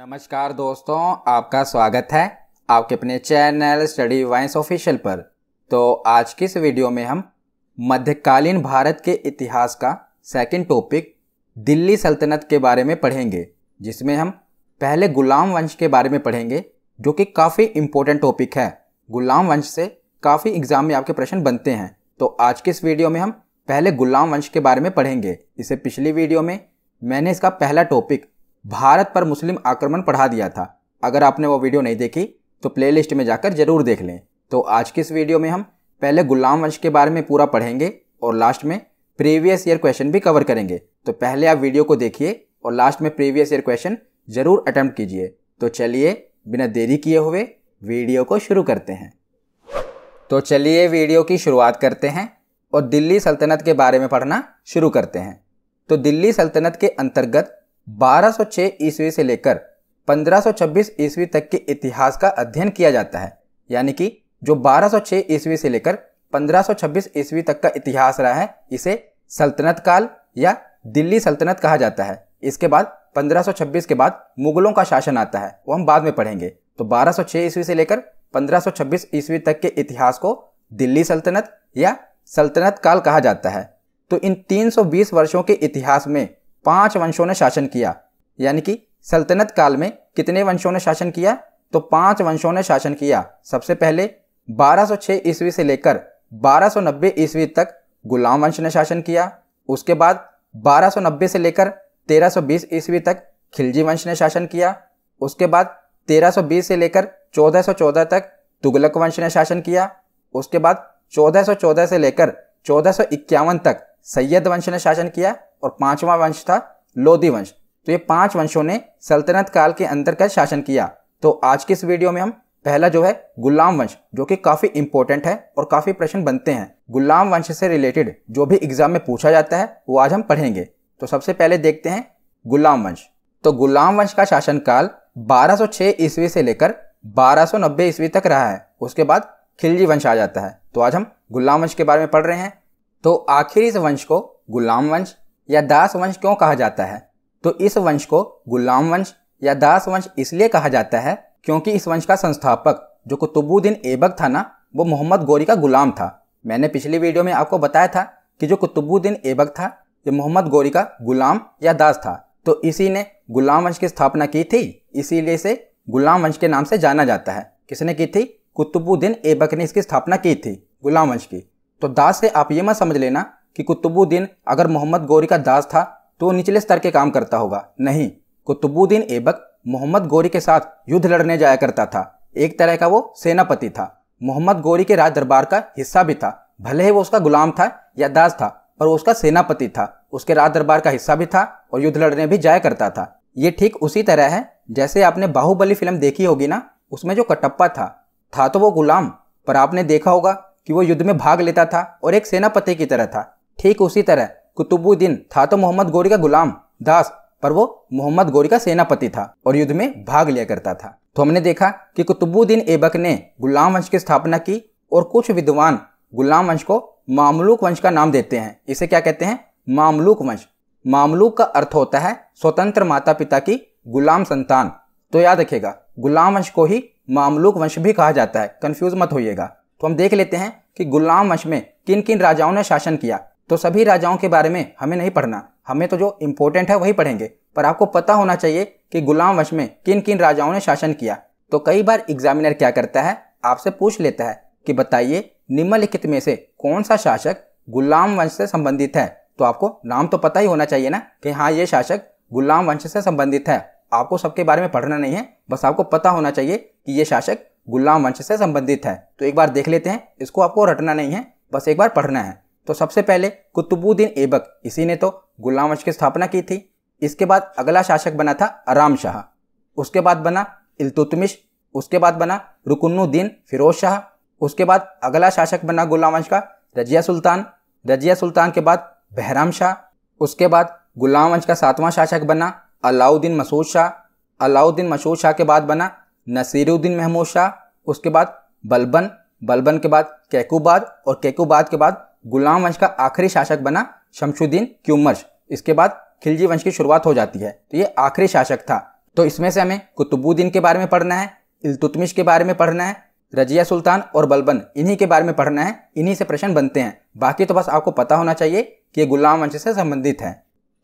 नमस्कार दोस्तों आपका स्वागत है आपके अपने चैनल स्टडी वाइंस ऑफिशियल पर तो आज की इस वीडियो में हम मध्यकालीन भारत के इतिहास का सेकंड टॉपिक दिल्ली सल्तनत के बारे में पढ़ेंगे जिसमें हम पहले गुलाम वंश के बारे में पढ़ेंगे जो कि काफ़ी इम्पोर्टेंट टॉपिक है गुलाम वंश से काफ़ी एग्जाम में आपके प्रश्न बनते हैं तो आज के इस वीडियो में हम पहले गुलाम वंश के बारे में पढ़ेंगे इसे पिछली वीडियो में मैंने इसका पहला टॉपिक भारत पर मुस्लिम आक्रमण पढ़ा दिया था अगर आपने वो वीडियो नहीं देखी तो प्लेलिस्ट में जाकर जरूर देख लें तो आज के इस वीडियो में हम पहले गुलाम वंश के बारे में पूरा पढ़ेंगे और लास्ट में प्रीवियस ईयर क्वेश्चन भी कवर करेंगे तो पहले आप वीडियो को देखिए और लास्ट में प्रीवियस ईयर क्वेश्चन जरूर अटैम्प्ट कीजिए तो चलिए बिना देरी किए हुए वीडियो को शुरू करते हैं तो चलिए वीडियो की शुरुआत करते हैं और दिल्ली सल्तनत के बारे में पढ़ना शुरू करते हैं तो दिल्ली सल्तनत के अंतर्गत 1206 ईस्वी से लेकर 1526 ईस्वी तक के इतिहास का अध्ययन किया जाता है यानी कि जो 1206 ईस्वी से लेकर 1526 ईस्वी तक का इतिहास रहा है इसे सल्तनत काल या दिल्ली सल्तनत कहा जाता है इसके बाद 1526 के बाद मुगलों का शासन आता है वो हम बाद में पढ़ेंगे तो 1206 ईस्वी से लेकर 1526 ईस्वी तक के इतिहास को दिल्ली सल्तनत या सल्तनत काल कहा जाता है तो इन 320 वर्षों के इतिहास में पांच वंशों ने शासन किया यानी कि सल्तनत काल में कितने वंशों ने शासन किया तो पांच वंशों ने शासन किया सबसे पहले 1206 ईस्वी से लेकर 1290 ईस्वी तक गुलाम वंश ने शासन किया उसके बाद 1290 से लेकर 1320 ईस्वी तक खिलजी वंश ने शासन किया उसके बाद 1320 से लेकर 1414 तक तुगलक वंश ने शासन किया उसके बाद 1414 से लेकर चौदह तक सैयद वंश ने शासन किया और पांचवा वंश था लोधी वंश तो ये पांच वंशों ने सल्तनत काल के अंदर का शासन किया तो आज के इस वीडियो में हम पहला जो है गुलाम वंश जो कि काफ़ी इंपॉर्टेंट है और काफ़ी प्रश्न बनते हैं गुलाम वंश से रिलेटेड जो भी एग्जाम में पूछा जाता है वो आज हम पढ़ेंगे तो सबसे पहले देखते हैं गुलाम वंश तो गुलाम वंश का शासनकाल 1206 ईस्वी से लेकर 1290 ईस्वी तक रहा है उसके बाद खिलजी वंश आ जाता है तो आज हम गुलाम वंश के बारे में पढ़ रहे हैं तो आखिर इस वंश को गुलाम वंश या दास वंश क्यों कहा जाता है तो इस वंश को गुलाम वंश या दास वंश इसलिए कहा जाता है क्योंकि इस वंश का संस्थापक जो कुतुबुद्दीन ऐबक था ना वो मोहम्मद गौरी का गुलाम था मैंने पिछली वीडियो में आपको बताया था कि जो कुतुबुद्दीन ऐबक था ये मोहम्मद गौरी का गुलाम या दास था तो इसी ने गुलाम वंश की स्थापना की थी इसीलिए इसे गुलाम वंश के नाम से जाना जाता है किसने की थी कुतुबुद्दीन ऐबक ने इसकी स्थापना की थी गुलाम वंश की तो दास से आप ये मत समझ लेना कि कुतुबुद्दीन अगर मोहम्मद गौरी का दास था तो वो निचले स्तर के काम करता होगा नहीं कुतुबुद्दीन ऐबक मोहम्मद गौरी के साथ युद्ध लड़ने जाया करता था एक तरह का वो सेनापति था मोहम्मद गौरी के राज दरबार का हिस्सा भी था भले ही वो उसका गुलाम था या दास था पर उसका सेनापति था उसके राज दरबार का हिस्सा भी था और युद्ध लड़ने भी जाया करता था ये ठीक उसी तरह है जैसे आपने बाहुबली फिल्म देखी होगी ना उसमें जो कटप्पा था था तो वो गुलाम पर आपने देखा होगा कि वो युद्ध में भाग लेता था और एक सेनापति की तरह था ठीक उसी तरह कुतुबुद्दीन था तो मोहम्मद गोरी का गुलाम दास पर वो मोहम्मद गोरी का सेनापति था और युद्ध में भाग लिया करता था तो हमने देखा कि कुतुबुद्दीन ऐबक ने गुलाम वंश की स्थापना की और कुछ विद्वान गुलाम वंश को मामलूक वंश का नाम देते हैं इसे क्या कहते हैं मामलूक वंश मामलूक का अर्थ होता है स्वतंत्र माता पिता की गुलाम संतान तो याद रखेगा गुलाम वंश को ही मामलूक वंश भी कहा जाता है कंफ्यूज मत होइएगा तो हम देख लेते हैं कि गुलाम वंश में किन किन राजाओं ने शासन किया तो सभी राजाओं के बारे में हमें नहीं पढ़ना हमें तो जो इम्पोर्टेंट है वही पढ़ेंगे पर आपको पता होना चाहिए कि गुलाम वंश में किन किन राजाओं ने शासन किया तो कई बार एग्जामिनर क्या करता है आपसे पूछ लेता है कि बताइए निम्नलिखित में से कौन सा शासक गुलाम वंश से संबंधित है तो आपको नाम तो पता ही होना चाहिए ना कि हाँ ये शासक गुलाम वंश से संबंधित है आपको सबके बारे में पढ़ना नहीं है बस आपको पता होना चाहिए कि ये शासक गुलाम वंश से संबंधित है तो एक बार देख लेते हैं इसको आपको रटना नहीं है बस एक बार पढ़ना है तो सबसे पहले कुतुबुद्दीन ऐबक इसी ने तो गुलाम वंश की स्थापना की थी इसके बाद अगला शासक बना था आराम शाह उसके बाद बना इलतुतमिश उसके बाद बना रुकनुद्दीन फिरोज शाह उसके बाद अगला शासक बना गुलाम वंश का रजिया सुल्तान रजिया सुल्तान के बाद बहराम शाह उसके बाद गुलाम वंश का सातवां शासक बना अलाउद्दीन मसूद शाह अलाउद्दीन मसूद शाह के बाद बना नसीरुद्दीन महमूद शाह उसके बाद बलबन बलबन के बाद कैकूबाद और कैकूबाद के बाद गुलाम वंश का आखिरी शासक बना शमशुद्दीन क्यूमर्श इसके बाद खिलजी वंश की शुरुआत हो जाती है तो ये आखिरी शासक था तो इसमें से हमें कुतुबुद्दीन के बारे में पढ़ना है इलतुतमिश के बारे में पढ़ना है रजिया सुल्तान और बलबन इन्हीं के बारे में पढ़ना है इन्हीं से प्रश्न बनते हैं बाकी तो बस आपको पता होना चाहिए कि ये गुलाम वंश से संबंधित है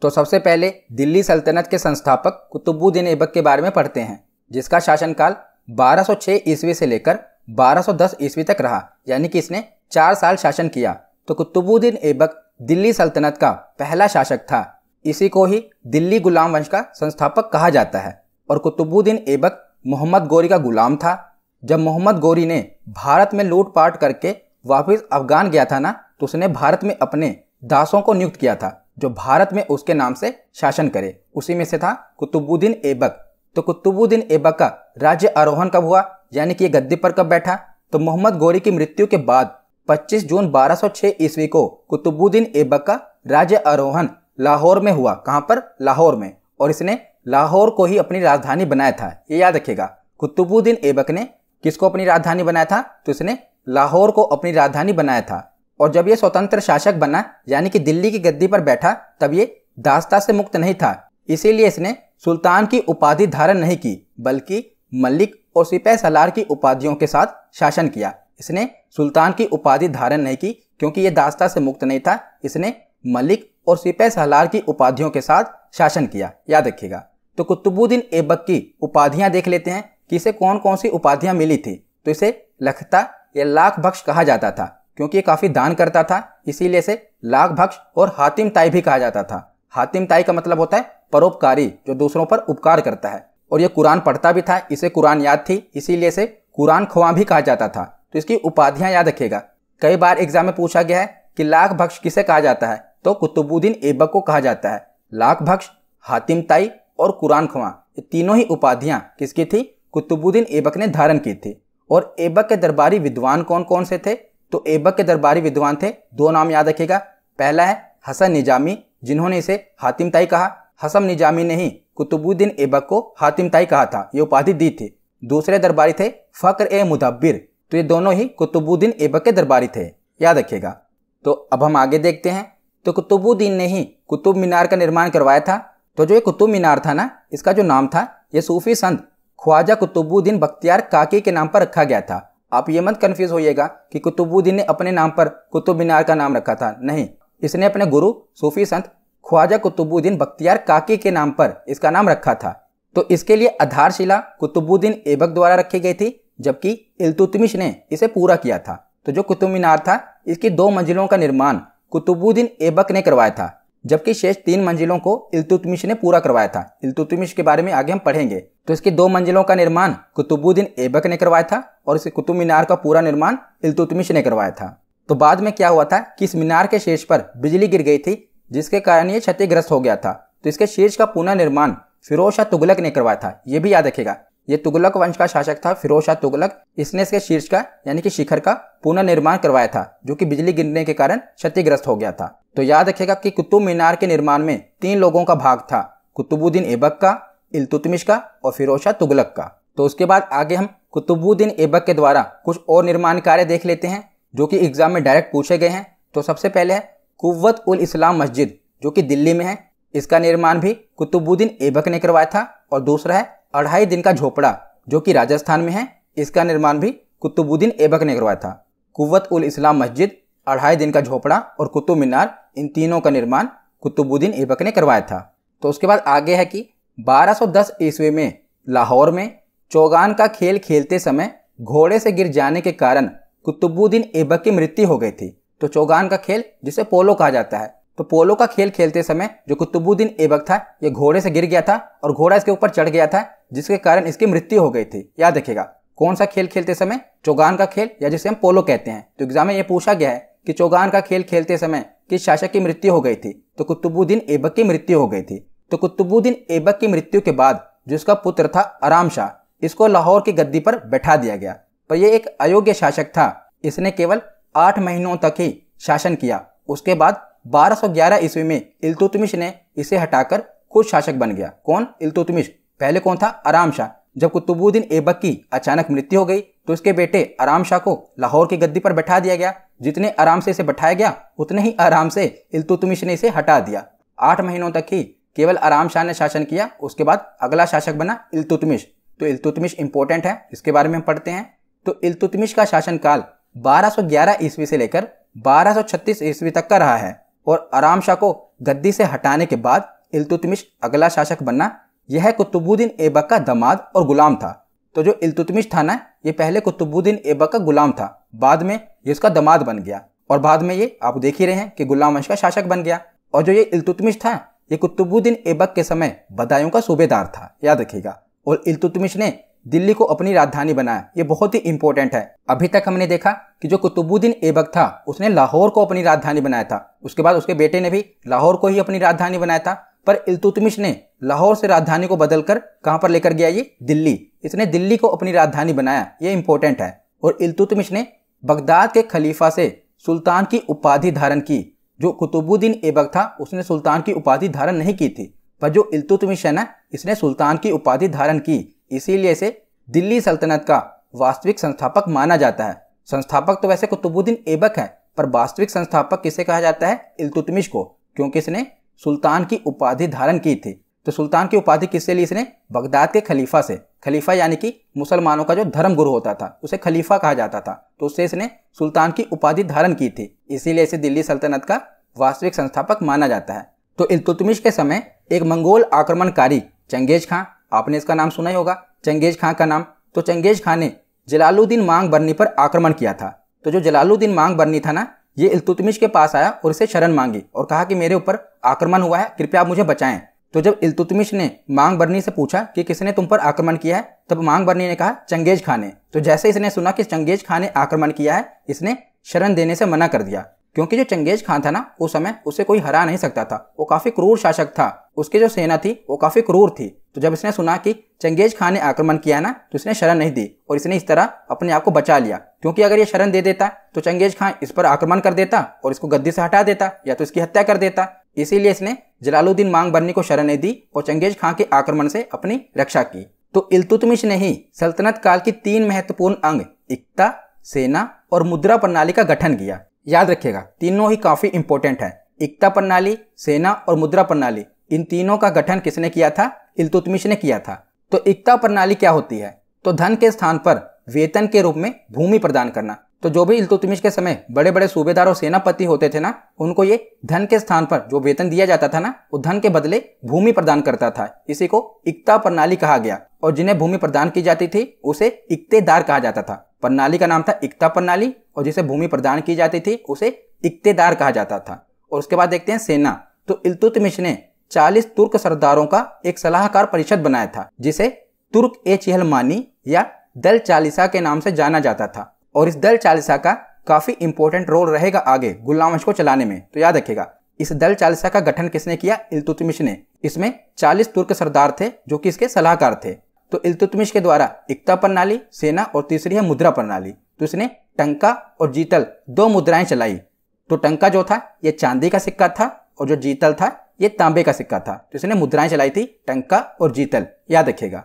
तो सबसे पहले दिल्ली सल्तनत के संस्थापक कुतुबुद्दीन ऐबक के बारे में पढ़ते हैं जिसका शासनकाल 1206 ईस्वी से लेकर 1210 ईस्वी तक रहा यानी कि इसने चार साल शासन किया तो कुतुबुद्दीन ऐबक दिल्ली सल्तनत का पहला शासक था इसी को ही दिल्ली गुलाम वंश का संस्थापक कहा जाता है और कुतुबुद्दीन ऐबक मोहम्मद गौरी का गुलाम था जब मोहम्मद गौरी ने भारत में लूटपाट करके वापस अफगान गया था ना तो उसने भारत में अपने दासों को नियुक्त किया था जो भारत में उसके नाम से शासन करे उसी में से था कुतुबुद्दीन ऐबक तो कुतुबुद्दीन का राज्य आरोहण कब हुआ यानी कि गद्दी पर कब बैठा तो मोहम्मद गौरी की मृत्यु के बाद 25 जून 1206 ईस्वी को कुतुबुद्दीन का राज्य आरोहण लाहौर में हुआ कहाँ पर लाहौर में और इसने लाहौर को ही अपनी राजधानी बनाया था ये याद रखेगा कुतुबुद्दीन एबक ने किसको अपनी राजधानी बनाया था तो इसने लाहौर को अपनी राजधानी बनाया था और जब ये स्वतंत्र शासक बना यानी कि दिल्ली की गद्दी पर बैठा तब ये दास्ता से मुक्त नहीं था इसीलिए इसने सुल्तान की उपाधि धारण नहीं की बल्कि मल्लिक और सिपह सलार की उपाधियों के साथ शासन किया इसने सुल्तान की उपाधि धारण नहीं की क्योंकि यह दास्ता से मुक्त नहीं था इसने मलिक और सिपह सलार की उपाधियों के साथ शासन किया याद रखिएगा तो कुतुबुद्दीन ऐबक की उपाधियां देख लेते हैं कि इसे कौन कौन सी उपाधियां मिली थी तो इसे लखता या लाख भक्श कहा जाता था क्योंकि ये काफ़ी दान करता था इसीलिए इसे लाख भक्ष और हातिम ताई भी कहा जाता था हातिम ताई का मतलब होता है परोपकारी जो दूसरों पर उपकार करता है और ये कुरान पढ़ता भी था इसे कुरान याद थी इसीलिए इसे कुरान खुआ भी कहा जाता था तो इसकी उपाधियां याद रखेगा कई बार एग्जाम में पूछा गया है कि लाख भक्श किसे कहा जाता है तो कुतुबुद्दीन एबक को कहा जाता है लाख भक्श हातिम ताई और कुरान खुआ ये तीनों ही उपाधियां किसकी थी कुतुबुद्दीन एबक ने धारण की थी और एबक के दरबारी विद्वान कौन कौन से थे तो ऐबक के दरबारी विद्वान थे दो नाम याद रखेगा पहला है हसन निजामी जिन्होंने इसे हातिम ताई कहा हसम निजामी ने ही कुतुबुद्दीन ऐबक को हातिम ताई कहा था ये उपाधि दी थी दूसरे दरबारी थे फकर ए मुदब्बिर तो ये दोनों ही कुतुबुद्दीन ऐबक के दरबारी थे याद रखेगा तो अब हम आगे देखते हैं तो कुतुबुद्दीन ने ही कुतुब मीनार का निर्माण करवाया था तो जो ये कुतुब मीनार था ना इसका जो नाम था ये सूफी संत ख्वाजा कुतुबुद्दीन बख्तियार काकी के नाम पर रखा गया था आप ये मत कन्फ्यूज होइएगा कि कुतुबुद्दीन ने अपने नाम पर कुतुब मीनार का नाम रखा था नहीं इसने अपने गुरु सूफी संत ख्वाजा कुतुबुद्दीन बख्तियार काकी के नाम पर इसका नाम रखा था तो इसके लिए आधारशिला कुतुबुद्दीन ऐबक द्वारा रखी गई थी जबकि इल्तुतमिश ने इसे पूरा किया था तो जो कुतुब मीनार था इसकी दो मंजिलों का निर्माण कुतुबुद्दीन ऐबक ने करवाया था जबकि शेष तीन मंजिलों को इल्तुतमिश ने पूरा करवाया था इल्तुतमिश के बारे में आगे हम पढ़ेंगे तो इसकी दो मंजिलों का निर्माण कुतुबुद्दीन ऐबक ने करवाया था और इसे कुतुब मीनार का पूरा निर्माण इल्तुतमिश ने करवाया था तो बाद में क्या हुआ था कि इस मीनार के शीर्ष पर बिजली गिर गई थी जिसके कारण ये क्षतिग्रस्त हो गया था तो इसके शीर्ष का पुनर्निर्माण फिरोज शाह तुगलक ने करवाया था ये भी याद रखेगा ये तुगलक वंश का शासक था फिरोज शाह तुगलक इसने इसके शीर्ष का यानी कि शिखर का पुनर्निर्माण करवाया था जो कि बिजली गिरने के कारण क्षतिग्रस्त हो गया था तो याद रखेगा कि कुतुब मीनार के निर्माण में तीन लोगों का भाग था कुतुबुद्दीन एबक का इलतुतमिश का और फिरोज शाह तुगलक का तो उसके बाद आगे हम कुतुबुद्दीन एबक के द्वारा कुछ और निर्माण कार्य देख लेते हैं जो कि एग्ज़ाम में डायरेक्ट पूछे गए हैं तो सबसे पहले है कुत उल इस्लाम मस्जिद जो कि दिल्ली में है इसका निर्माण भी कुतुबुद्दीन ऐबक ने करवाया था और दूसरा है अढ़ाई दिन का झोपड़ा जो कि राजस्थान में है इसका निर्माण भी कुतुबुद्दीन ऐबक ने करवाया था कुत उल इस्लाम मस्जिद अढ़ाई दिन का झोपड़ा और कुतुब मीनार इन तीनों का निर्माण कुतुबुद्दीन ऐबक ने करवाया था तो उसके बाद आगे है कि 1210 ईस्वी में लाहौर में चौगान का खेल खेलते समय घोड़े से गिर जाने के कारण कुतुबुद्दीन ऐबक की मृत्यु हो गई थी तो चौगान का खेल जिसे पोलो कहा जाता है तो पोलो का खेल खेलते समय जो कुतुबुद्दीन ऐबक था यह घोड़े से गिर गया था और घोड़ा इसके ऊपर चढ़ गया था जिसके कारण इसकी मृत्यु हो गई थी याद रखेगा कौन सा खेल खेलते समय चौगान का खेल या जिसे हम पोलो कहते हैं तो एग्जाम में यह पूछा गया है कि चौगान का खेल खेलते समय किस शासक की मृत्यु हो गई थी तो कुतुबुद्दीन ऐबक की मृत्यु हो गई थी तो कुतुबुद्दीन ऐबक की मृत्यु के बाद जिसका पुत्र था आराम शाह इसको लाहौर की गद्दी पर बैठा दिया गया और ये एक अयोग्य शासक था इसने केवल आठ महीनों तक ही शासन किया उसके बाद 1211 सौ ईस्वी में इल्तुतमिश ने इसे हटाकर खुद शासक बन गया कौन इल्तुतमिश पहले कौन था आराम शाह जब कुतुबुद्दीन ऐबक की अचानक मृत्यु हो गई तो उसके बेटे आराम शाह को लाहौर की गद्दी पर बैठा दिया गया जितने आराम से इसे बैठाया गया उतने ही आराम से इल्तुतमिश ने इसे हटा दिया आठ महीनों तक ही केवल आराम शाह ने शासन किया उसके बाद अगला शासक बना इल्तुतमिश तो इल्तुतमिश इम्पोर्टेंट है इसके बारे में हम पढ़ते हैं तो इलतुतमिश का शासनकाल 1211 ईस्वी से लेकर 1236 ईस्वी तक का रहा है और आराम शाह को गद्दी से हटाने के बाद इलतुतमिश अगला शासक बनना यह कुतुबुद्दीन ऐबक का दामाद और गुलाम था तो जो इलतुतमिश था ना ये पहले कुतुबुद्दीन ऐबक का गुलाम था बाद में ये उसका दामाद बन गया और बाद में ये आप देख ही रहे हैं कि गुलाम वंश का शासक बन गया और जो ये इलतुतमिश था ये कुतुबुद्दीन ऐबक के समय बदायूं का सूबेदार था याद रखिएगा और इलतुतमिश ने दिल्ली को अपनी राजधानी बनाया ये बहुत ही इंपॉर्टेंट है अभी तक हमने देखा कि जो कुतुबुद्दीन ऐबक था उसने लाहौर को अपनी राजधानी बनाया था उसके बाद उसके बेटे ने भी लाहौर को ही अपनी राजधानी बनाया था पर इल्तुतमिश ने लाहौर से राजधानी को बदलकर कहाँ पर लेकर गया ये दिल्ली इसने दिल्ली को अपनी राजधानी बनाया ये इंपॉर्टेंट है और इल्तुतमिश ने बगदाद के खलीफा से सुल्तान की उपाधि धारण की जो कुतुबुद्दीन ऐबक था उसने सुल्तान की उपाधि धारण नहीं की थी पर जो इल्तुतमिश है ना इसने सुल्तान की उपाधि धारण की इसीलिए इसे दिल्ली सल्तनत का वास्तविक संस्थापक माना जाता है संस्थापक तो वैसे कुतुबुद्दीन ऐबक है पर वास्तविक संस्थापक किसे कहा जाता है इल्तुतमिश को क्योंकि इसने सुल्तान की उपाधि धारण की थी तो सुल्तान की उपाधि किससे ली इसने बगदाद के खलीफा से खलीफा यानी कि मुसलमानों का जो धर्म गुरु होता था उसे खलीफा कहा जाता था तो उससे इसने सुल्तान की उपाधि धारण की थी इसीलिए इसे दिल्ली सल्तनत का वास्तविक संस्थापक माना जाता है तो इल्तुतमिश के समय एक मंगोल आक्रमणकारी चंगेज खां आपने इसका नाम सुना ही होगा चंगेज खां का नाम तो चंगेज खां ने जलालुद्दीन मांग बरनी पर आक्रमण किया था तो जो जलालुद्दीन मांग बरनी था ना ये इल्तुतमिश के पास आया और उसे शरण मांगी और कहा कि मेरे ऊपर आक्रमण हुआ है कृपया आप मुझे बचाएं तो जब इल्तुतमिश ने मांग बरनी से पूछा कि किसने तुम पर आक्रमण किया है तब मांग बरनी ने कहा चंगेज खां ने तो जैसे इसने सुना कि चंगेज खां ने आक्रमण किया है इसने शरण देने से मना कर दिया क्योंकि जो चंगेज खान था ना उस समय उसे कोई हरा नहीं सकता था वो काफी क्रूर शासक था उसकी जो सेना थी वो काफ़ी क्रूर थी तो जब इसने सुना कि चंगेज खान ने आक्रमण किया ना तो इसने शरण नहीं दी और इसने इस तरह अपने आप को बचा लिया क्योंकि अगर ये शरण दे देता तो चंगेज खान इस पर आक्रमण कर देता और इसको गद्दी से हटा देता या तो इसकी हत्या कर देता इसीलिए इसने जलालुद्दीन मांग बरनी को शरण नहीं दी और चंगेज खां के आक्रमण से अपनी रक्षा की तो इलतुतमिश ने ही सल्तनत काल की तीन महत्वपूर्ण अंग एकता सेना और मुद्रा प्रणाली का गठन किया याद रखिएगा तीनों ही काफी इंपोर्टेंट है एकता प्रणाली सेना और मुद्रा प्रणाली इन तीनों का गठन किसने किया था इलतुतमिश ने किया था तो इकता प्रणाली क्या होती है तो धन के स्थान पर वेतन के रूप में भूमि प्रदान करना तो जो भी इलतुतमिश के समय बड़े बड़े सूबेदार और सेनापति होते थे ना उनको ये धन के स्थान पर जो वेतन दिया जाता था ना वो धन के बदले भूमि प्रदान करता था इसी को इकता प्रणाली कहा गया और जिन्हें भूमि प्रदान की जाती थी उसे इक्तेदार कहा जाता था प्रणाली का नाम था इकता प्रणाली और जिसे भूमि प्रदान की जाती थी उसे इक्तेदार कहा जाता था और उसके बाद देखते हैं सेना तो इलतुतमिश ने चालीस तुर्क सरदारों का एक सलाहकार परिषद बनाया था जिसे तुर्क ए चिहलमानी या दल चालीसा के नाम से जाना जाता था और इस दल चालीसा का काफी इंपोर्टेंट रोल रहेगा आगे गुलामश को चलाने में तो याद रखेगा इस दल चालीसा का गठन किसने किया इलतुतमिश ने इसमें चालीस तुर्क सरदार थे जो कि इसके सलाहकार थे तो इलतुतमिश के द्वारा एकता प्रणाली सेना और तीसरी है मुद्रा प्रणाली तो इसने टंका और जीतल दो मुद्राएं चलाई तो टंका जो था यह चांदी का सिक्का था और जो जीतल था ये तांबे का सिक्का था तो इसने मुद्राएं चलाई थी टंका और जीतल याद रखेगा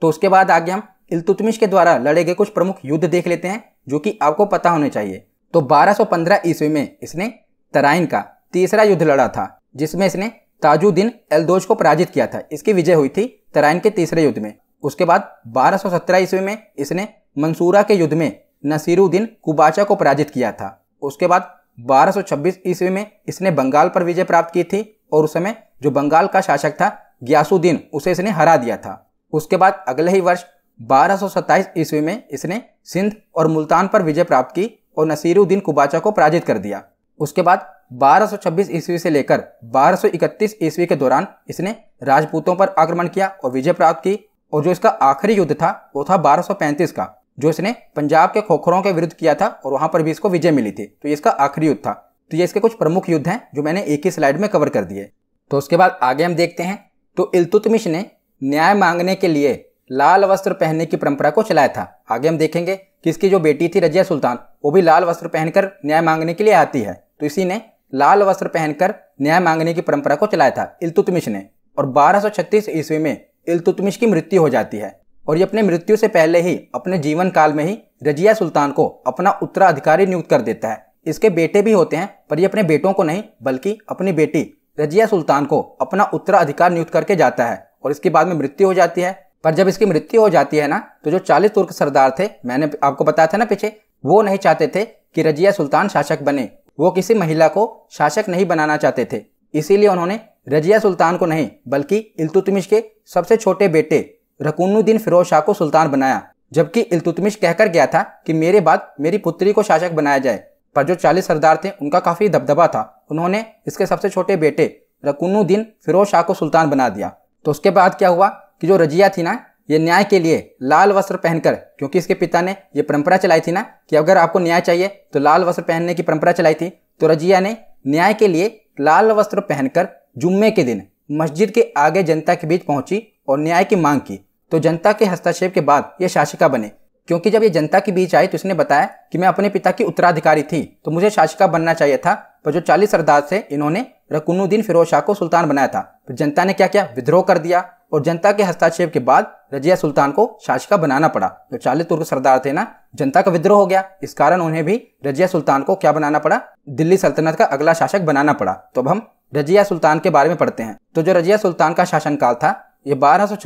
तो उसके बाद आगे हम इल्तुतमिश के द्वारा लड़े गए कुछ प्रमुख युद्ध देख लेते हैं जो कि आपको पता होने चाहिए तो 1215 ईस्वी में इसने तराइन का तीसरा युद्ध लड़ा था जिसमें इसने ताजुद्दीन एलदोज को पराजित किया था इसकी विजय हुई थी तराइन के तीसरे युद्ध में उसके बाद 1217 ईस्वी में इसने मंसूरा के युद्ध में नसीरुद्दीन कुबाचा को पराजित किया था उसके बाद 1226 ईस्वी में इसने बंगाल पर विजय प्राप्त की थी और उस समय जो बंगाल का शासक था ग्यासुद्दीन उसे इसने हरा दिया था उसके बाद अगले ही वर्ष 1227 ईस्वी में इसने सिंध और मुल्तान पर विजय प्राप्त की और नसीरुद्दीन कुबाचा को पराजित कर दिया उसके बाद 1226 ईस्वी से लेकर 1231 ईस्वी के दौरान इसने राजपूतों पर आक्रमण किया और विजय प्राप्त की और जो इसका आखिरी युद्ध था वो था 1235 का जो इसने पंजाब के खोखरों के विरुद्ध किया था और वहां पर भी इसको विजय मिली थी तो इसका आखिरी युद्ध था तो ये इसके कुछ प्रमुख युद्ध हैं जो मैंने एक ही स्लाइड में कवर कर दिए तो उसके बाद आगे हम देखते हैं तो इल्तुतमिश ने न्याय मांगने के लिए लाल वस्त्र पहनने की परंपरा को चलाया था आगे हम देखेंगे कि इसकी जो बेटी थी रजिया सुल्तान वो भी लाल वस्त्र पहनकर न्याय मांगने के लिए आती है तो इसी ने लाल वस्त्र पहनकर न्याय मांगने की परंपरा को चलाया था इलतुतमिश ने और बारह ईस्वी में इलतुतमिश की मृत्यु हो जाती है और ये अपने मृत्यु से पहले ही अपने जीवन काल में ही रजिया सुल्तान को अपना उत्तराधिकारी नियुक्त कर देता है इसके बेटे भी होते हैं पर ये अपने बेटों को नहीं बल्कि अपनी बेटी रजिया सुल्तान को अपना उत्तराधिकार नियुक्त करके जाता है और इसके बाद में मृत्यु हो जाती है पर जब इसकी मृत्यु हो जाती है ना तो जो चालीस तुर्क सरदार थे मैंने आपको बताया था ना पीछे वो नहीं चाहते थे कि रजिया सुल्तान शासक बने वो किसी महिला को शासक नहीं बनाना चाहते थे इसीलिए उन्होंने रजिया सुल्तान को नहीं बल्कि इल्तुतमिश के सबसे छोटे बेटे रकुनुद्दीन फिरोज शाह को सुल्तान बनाया जबकि इल्तुतमिश कहकर गया था कि मेरे बाद मेरी पुत्री को शासक बनाया जाए पर जो चालीस सरदार थे उनका काफ़ी दबदबा था उन्होंने इसके सबसे छोटे बेटे रकुनुद्दीन फिरोज शाह को सुल्तान बना दिया तो उसके बाद क्या हुआ कि जो रजिया थी ना ये न्याय के लिए लाल वस्त्र पहनकर क्योंकि इसके पिता ने ये परंपरा चलाई थी ना कि अगर आपको न्याय चाहिए तो लाल वस्त्र पहनने की परंपरा चलाई थी तो रजिया ने न्याय के लिए लाल वस्त्र पहनकर जुम्मे के दिन मस्जिद के आगे जनता के बीच पहुंची और न्याय की मांग की तो जनता के हस्तक्षेप के बाद ये शासिका बने क्योंकि जब ये जनता के बीच आई तो उसने बताया कि मैं अपने पिता की उत्तराधिकारी थी तो मुझे शासिका बनना चाहिए था पर जो चालीस सरदार थे इन्होंने रकुनुद्दीन फिरोज शाह को सुल्तान बनाया था तो जनता ने क्या किया विद्रोह कर दिया और जनता के हस्ताक्षेप के बाद रजिया सुल्तान को शासिका बनाना पड़ा जो चालीस तुर्क सरदार थे ना जनता का विद्रोह हो गया इस कारण उन्हें भी रजिया सुल्तान को क्या बनाना पड़ा दिल्ली सल्तनत का अगला शासक बनाना पड़ा तो अब हम रजिया सुल्तान के बारे में पढ़ते हैं तो जो रजिया सुल्तान का शासनकाल था ये बारह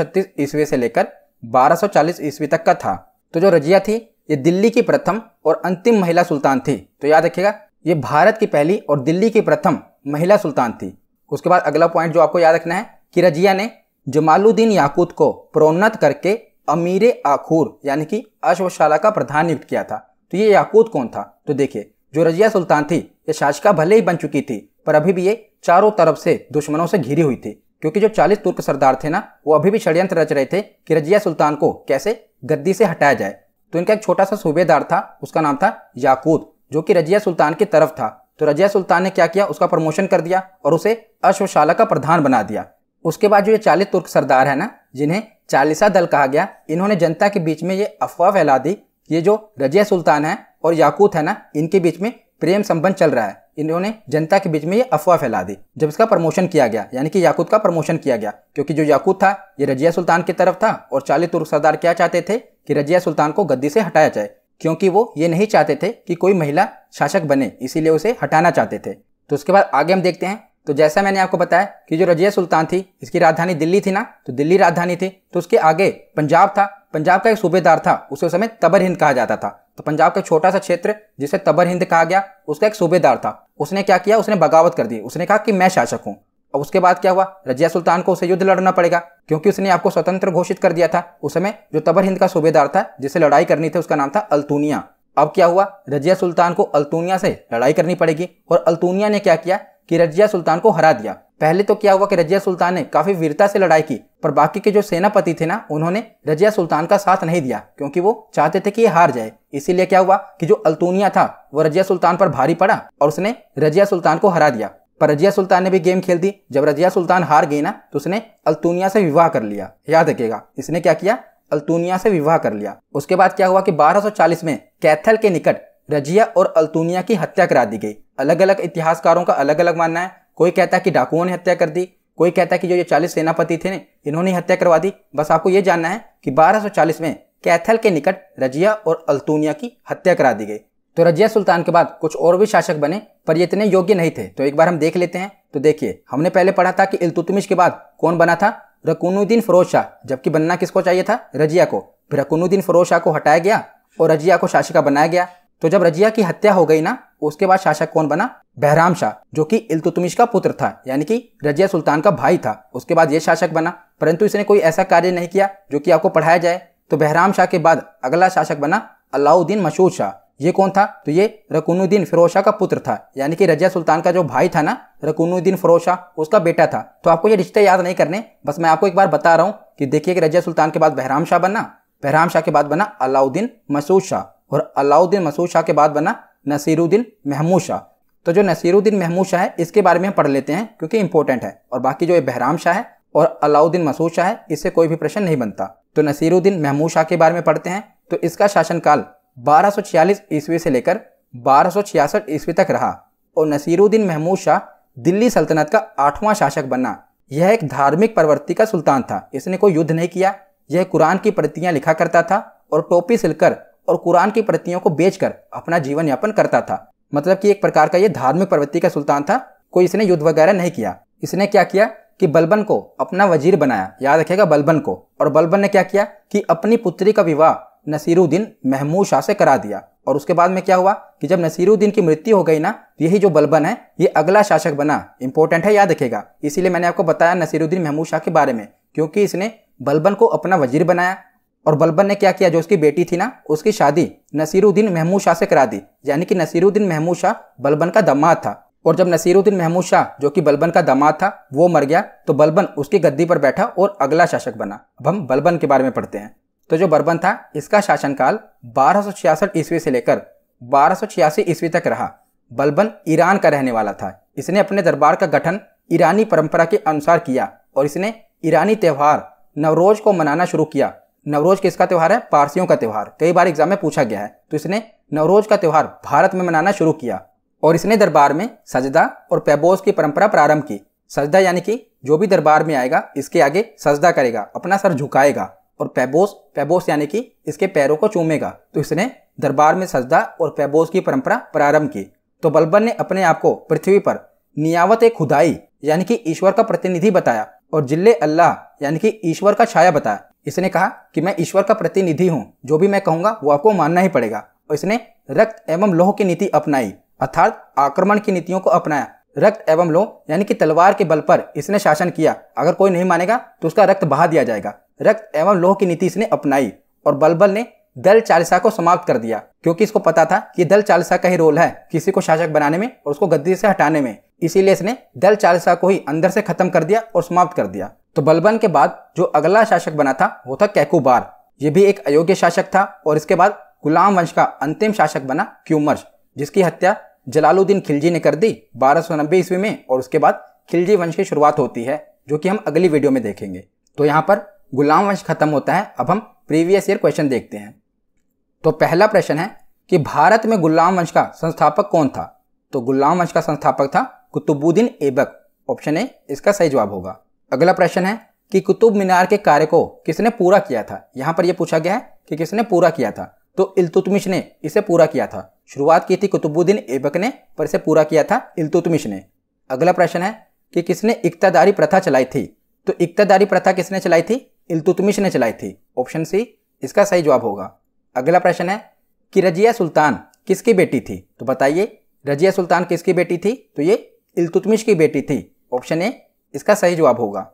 ईस्वी से लेकर 1240 ईस्वी तक का था तो जो रजिया थी ये दिल्ली की प्रथम और अंतिम महिला सुल्तान थी तो याद रखिएगा ये भारत की पहली और दिल्ली की प्रथम महिला सुल्तान थी उसके बाद अगला पॉइंट जो आपको याद रखना है कि रजिया ने जमालुद्दीन याकूत को प्रोन्नत करके अमीर आखूर यानी कि अश्वशाला का प्रधान नियुक्त किया था तो ये याकूत कौन था तो देखिए जो रजिया सुल्तान थी ये शासिका भले ही बन चुकी थी पर अभी भी ये चारों तरफ से दुश्मनों से घिरी हुई थी क्योंकि जो 40 तुर्क सरदार थे ना वो अभी भी षड्यंत्र रच रहे थे कि रजिया सुल्तान को कैसे गद्दी से हटाया जाए तो इनका एक छोटा सा सूबेदार था उसका नाम था याकूत जो कि रजिया सुल्तान की तरफ था तो रजिया सुल्तान ने क्या किया उसका प्रमोशन कर दिया और उसे अश्वशाला का प्रधान बना दिया उसके बाद जो ये चालीस तुर्क सरदार है ना जिन्हें चालीसा दल कहा गया इन्होंने जनता के बीच में ये अफवाह फैला दी ये जो रजिया सुल्तान है और याकूत है ना इनके बीच में प्रेम संबंध चल रहा है इन्होंने जनता के बीच में ये अफवाह फैला दी जब इसका प्रमोशन किया गया यानी कि याकूत का प्रमोशन किया गया क्योंकि जो याकूत था ये रजिया सुल्तान की तरफ था और चाली तुर्क सरदार क्या चाहते थे कि रजिया सुल्तान को गद्दी से हटाया जाए क्योंकि वो ये नहीं चाहते थे कि कोई महिला शासक बने इसीलिए उसे हटाना चाहते थे तो उसके बाद आगे हम देखते हैं तो जैसा मैंने आपको बताया कि जो रजिया सुल्तान थी इसकी राजधानी दिल्ली थी ना तो दिल्ली राजधानी थी तो उसके आगे पंजाब था पंजाब का एक सूबेदार था उसे उस समय तबर हिंद कहा जाता था तो पंजाब का छोटा सा क्षेत्र जिसे तबर हिंद कहा गया उसका एक सूबेदार था उसने क्या किया उसने बगावत कर दी उसने कहा कि मैं शासक हूँ अब उसके बाद क्या हुआ रजिया सुल्तान को उसे युद्ध लड़ना पड़ेगा क्योंकि उसने आपको स्वतंत्र घोषित कर दिया था उस समय जो तबर हिंद का सूबेदार था जिसे लड़ाई करनी थी उसका नाम था अल्तूनिया अब क्या हुआ रजिया सुल्तान को अल्तूनिया से लड़ाई करनी पड़ेगी और अल्तूनिया ने क्या किया कि रजिया सुल्तान को हरा दिया पहले तो क्या हुआ कि रजिया सुल्तान ने काफी वीरता से लड़ाई की पर बाकी के जो सेनापति थे ना उन्होंने रजिया सुल्तान का साथ नहीं दिया क्योंकि वो चाहते थे कि ये हार जाए इसीलिए क्या हुआ कि जो अल्तूनिया था वो रजिया सुल्तान पर भारी पड़ा और उसने रजिया सुल्तान को हरा दिया पर रजिया सुल्तान ने भी गेम खेल दी जब रजिया सुल्तान हार गई ना तो उसने अल्तूनिया से विवाह कर लिया याद रखेगा इसने क्या किया अल्तूनिया से विवाह कर लिया उसके बाद क्या हुआ कि 1240 में कैथल के निकट रजिया और अल्तुनिया की हत्या करा दी गई अलग अलग इतिहासकारों का अलग अलग मानना है कोई कहता है कि डाकुओं ने हत्या कर दी कोई कहता है कि जो ये चालीस सेनापति थे इन्होंने हत्या करवा दी बस आपको ये जानना है कि 1240 में कैथल के निकट रजिया और अल्तुनिया की हत्या करा दी गई तो रजिया सुल्तान के बाद कुछ और भी शासक बने पर ये इतने योग्य नहीं थे तो एक बार हम देख लेते हैं तो देखिए हमने पहले पढ़ा था कि इल्तुतमिश के बाद कौन बना था रकुनुद्दीन फरोज शाह जबकि बनना किसको चाहिए था रजिया को फिर रकुनुद्दीन फरोज शाह को हटाया गया और रजिया को शासिका बनाया गया तो जब रजिया की हत्या हो गई ना उसके बाद शासक कौन बना बहराम शाह जो कि इल्तुतमिश का पुत्र था यानी कि रजिया सुल्तान का भाई था उसके बाद ये शासक बना परंतु इसने कोई ऐसा कार्य नहीं किया जो कि आपको पढ़ाया जाए तो बहराम शाह के बाद अगला शासक बना अलाउद्दीन मशहूर शाह ये कौन था तो ये रकुनुद्दीन फिरोज शाह का पुत्र था यानी कि रजिया सुल्तान का जो भाई था ना रकुनुद्दीन फिरोज शाह उसका बेटा था तो आपको ये रिश्ते याद नहीं करने बस मैं आपको एक बार बता रहा हूँ कि देखिए कि रजिया सुल्तान के बाद बहराम शाह बना बहराम शाह के बाद बना अलाउद्दीन मसूद शाह और अलाउद्दीन मसूद शाह के बाद बना नसीरुद्दीन महमूद शाह तो जो नसीरुद्दीन महमूद शाह है इसके बारे में हम पढ़ लेते हैं क्योंकि इंपॉर्टेंट है और बाकी जो ये बहराम शाह है और अलाउद्दीन मसूद शाह है इससे कोई भी प्रश्न नहीं बनता तो नसीरुद्दीन महमूद शाह के बारे में पढ़ते हैं तो इसका शासनकाल छियालीस ईस्वी से लेकर छियासठ ईस्वी तक रहा और नसीरुद्दीन महमूद शाह दिल्ली सल्तनत का आठवां शासक बना यह एक धार्मिक प्रवृत्ति का सुल्तान था इसने कोई युद्ध नहीं किया यह कुरान की प्रतियां लिखा करता था और टोपी सिलकर और कुरान की प्रतियों को बेचकर अपना जीवन यापन करता था मतलब कि एक प्रकार का यह धार्मिक प्रवृत्ति का सुल्तान था कोई इसने युद्ध वगैरह नहीं किया इसने क्या किया कि बलबन को अपना वजीर बनाया याद रखेगा बलबन को और बलबन ने क्या किया कि अपनी पुत्री का विवाह नसीरुद्दीन महमूद शाह से करा दिया और उसके बाद में क्या हुआ कि जब नसीरुद्दीन की मृत्यु हो गई ना यही जो बलबन है ये अगला शासक बना इंपॉर्टेंट है याद रखेगा इसीलिए मैंने आपको बताया नसीरुद्दीन महमूद शाह के बारे में क्योंकि इसने बलबन को अपना वजीर बनाया और बलबन ने क्या किया जो उसकी बेटी थी ना उसकी शादी नसीरुद्दीन महमूद शाह से करा दी यानी कि नसीरुद्दीन महमूद शाह बलबन का दमाद था और जब नसीरुद्दीन महमूद शाह जो कि बलबन का दमाद था वो मर गया तो बलबन उसकी गद्दी पर बैठा और अगला शासक बना अब हम बलबन के बारे में पढ़ते हैं तो जो बलबन था इसका शासनकाल बारह ईस्वी से लेकर बारह ईस्वी तक रहा बलबन ईरान का रहने वाला था इसने अपने दरबार का गठन ईरानी परंपरा के अनुसार किया और इसने ईरानी त्यौहार नवरोज को मनाना शुरू किया नवरोज किसका त्यौहार है पारसियों का त्यौहार कई बार एग्जाम में पूछा गया है तो इसने नवरोज का त्यौहार भारत में मनाना शुरू किया और इसने दरबार में सजदा और पैबोज की परंपरा प्रारंभ की सजदा यानी कि जो भी दरबार में आएगा इसके आगे सजदा करेगा अपना सर झुकाएगा और पैबोस पैबोस यानी कि इसके पैरों को चूमेगा तो इसने दरबार में सजदा और पैबोस की परंपरा प्रारंभ की तो बलबन ने अपने आप को पृथ्वी पर नियावत खुदाई यानी कि ईश्वर का प्रतिनिधि बताया और जिल्ले अल्लाह यानी कि ईश्वर का छाया बताया इसने कहा कि मैं ईश्वर का प्रतिनिधि हूँ जो भी मैं कहूँगा वो आपको मानना ही पड़ेगा और इसने रक्त एवं लोह की नीति अपनाई अर्थात आक्रमण की नीतियों को अपनाया रक्त एवं लोह यानी कि तलवार के बल पर इसने शासन किया अगर कोई नहीं मानेगा तो उसका रक्त बहा दिया जाएगा रक्त एवं लोह की नीति इसने अपनाई और बलबल ने दल चालीसा को समाप्त कर दिया क्योंकि इसको पता था कि दल चालीसा का ही रोल है किसी को शासक बनाने में और उसको गद्दी से हटाने में इसीलिए इसने दल चालीसा को ही अंदर से खत्म कर दिया और समाप्त कर दिया तो बलबन के बाद जो अगला शासक बना था वो था कैकुबार ये भी एक अयोग्य शासक था और इसके बाद गुलाम वंश का अंतिम शासक बना क्यूमर्श जिसकी हत्या जलालुद्दीन खिलजी ने कर दी बारह सौ नब्बे ईस्वी में और उसके बाद खिलजी वंश की शुरुआत होती है जो कि हम अगली वीडियो में देखेंगे तो यहाँ पर गुलाम वंश खत्म होता है अब हम प्रीवियस ईयर क्वेश्चन देखते हैं तो पहला प्रश्न है कि भारत में गुलाम वंश का संस्थापक कौन था तो गुलाम वंश का संस्थापक था कुतुबुद्दीन ऐबक ऑप्शन ए इसका सही जवाब होगा अगला प्रश्न है कि कुतुब मीनार के कार्य को किसने पूरा किया था यहाँ पर यह पूछा गया है कि किसने पूरा किया था तो इल्तुतमिश ने इसे पूरा किया था शुरुआत की थी कुतुबुद्दीन ऐबक ने पर इसे पूरा किया था इल्तुतमिश ने अगला प्रश्न है कि किसने इकतादारी प्रथा चलाई थी तो इकतादारी प्रथा किसने चलाई थी इल्तुतमिश ने चलाई थी ऑप्शन सी इसका सही जवाब होगा अगला प्रश्न है कि रजिया सुल्तान किसकी बेटी थी तो बताइए रजिया सुल्तान किसकी बेटी थी तो ये इल्तुतमिश की बेटी थी ऑप्शन ए इसका सही जवाब होगा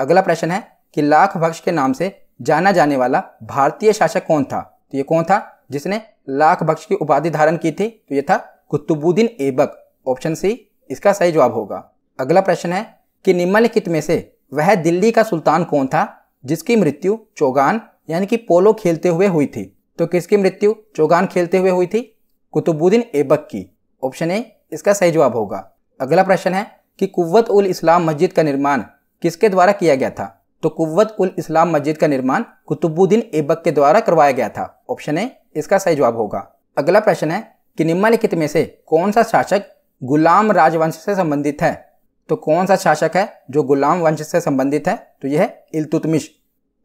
अगला प्रश्न है कि लाख बख्श के नाम से जाना जाने वाला भारतीय शासक कौन था तो ये कौन था जिसने लाख बख्श की उपाधि धारण की थी तो ये था कुतुबुद्दीन एबक ऑप्शन सी इसका सही जवाब होगा अगला प्रश्न है कि निम्नलिखित में से वह दिल्ली का सुल्तान कौन था जिसकी मृत्यु चौगान यानी कि पोलो खेलते हुए हुई थी तो किसकी मृत्यु चौगान खेलते हुए हुई थी कुतुबुद्दीन एबक की ऑप्शन ए इसका सही जवाब होगा अगला प्रश्न है कि कुत उल इस्लाम मस्जिद का निर्माण किसके द्वारा किया गया था तो कुत उल इस्लाम मस्जिद का निर्माण कुतुबुद्दीन एबक के द्वारा करवाया गया था ऑप्शन ए इसका सही जवाब होगा अगला प्रश्न है कि निम्नलिखित में से कौन सा शासक गुलाम राजवंश से संबंधित है तो कौन सा शासक है जो गुलाम वंश से संबंधित है तो यह है इल्तुतमिश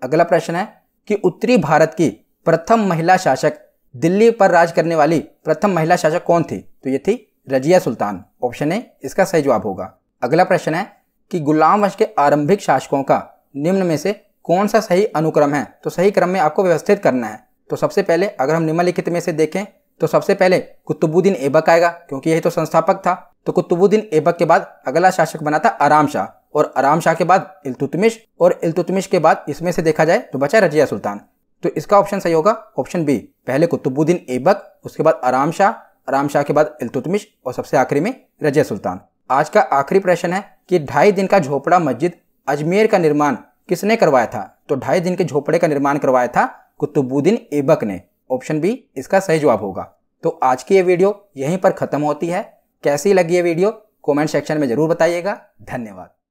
अगला प्रश्न है कि उत्तरी भारत की प्रथम महिला शासक दिल्ली पर राज करने वाली प्रथम महिला शासक कौन थी तो ये थी रजिया सुल्तान ऑप्शन ए इसका सही जवाब होगा अगला प्रश्न है कि गुलाम वंश के आरंभिक शासकों का निम्न में से कौन सा सही अनुक्रम है तो सही क्रम में आपको व्यवस्थित करना है तो सबसे पहले अगर हम निम्नलिखित में से देखें तो सबसे पहले कुतुबुद्दीन ऐबक आएगा क्योंकि यही तो संस्थापक था तो कुतुबुद्दीन ऐबक के बाद अगला शासक बना था आराम शाह और आराम शाह के बाद इल्तुतमिश और इल्तुतमिश के बाद इसमें से देखा जाए तो बचा रजिया सुल्तान तो इसका ऑप्शन सही होगा ऑप्शन बी पहले कुतुबुद्दीन ऐबक उसके बाद आराम शाह राम शाह के बाद इलतुतमिश और सबसे आखिरी में रजय सुल्तान आज का आखिरी प्रश्न है कि ढाई दिन का झोपड़ा मस्जिद अजमेर का निर्माण किसने करवाया था तो ढाई दिन के झोपड़े का निर्माण करवाया था कुतुबुद्दीन ऐबक ने ऑप्शन बी इसका सही जवाब होगा तो आज की ये वीडियो यहीं पर ख़त्म होती है कैसी लगी ये वीडियो कमेंट सेक्शन में ज़रूर बताइएगा धन्यवाद